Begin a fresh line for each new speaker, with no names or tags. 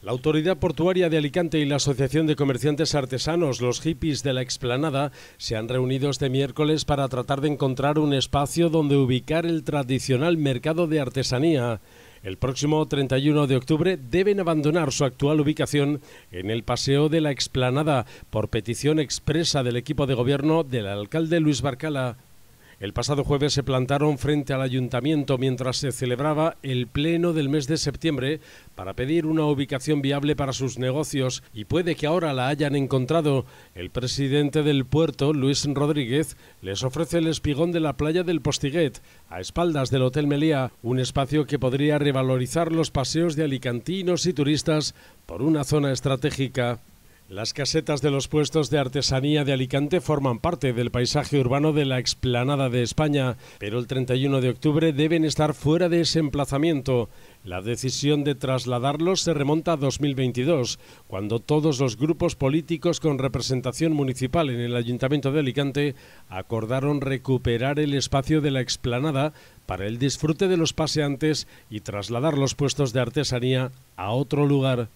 La Autoridad Portuaria de Alicante y la Asociación de Comerciantes Artesanos, los hippies de la explanada, se han reunido este miércoles para tratar de encontrar un espacio donde ubicar el tradicional mercado de artesanía. El próximo 31 de octubre deben abandonar su actual ubicación en el Paseo de la Explanada por petición expresa del equipo de gobierno del alcalde Luis Barcala. El pasado jueves se plantaron frente al ayuntamiento mientras se celebraba el pleno del mes de septiembre para pedir una ubicación viable para sus negocios y puede que ahora la hayan encontrado. El presidente del puerto, Luis Rodríguez, les ofrece el espigón de la playa del Postiguet, a espaldas del Hotel Melía, un espacio que podría revalorizar los paseos de alicantinos y turistas por una zona estratégica. Las casetas de los puestos de artesanía de Alicante forman parte del paisaje urbano de la explanada de España, pero el 31 de octubre deben estar fuera de ese emplazamiento. La decisión de trasladarlos se remonta a 2022, cuando todos los grupos políticos con representación municipal en el Ayuntamiento de Alicante acordaron recuperar el espacio de la explanada para el disfrute de los paseantes y trasladar los puestos de artesanía a otro lugar.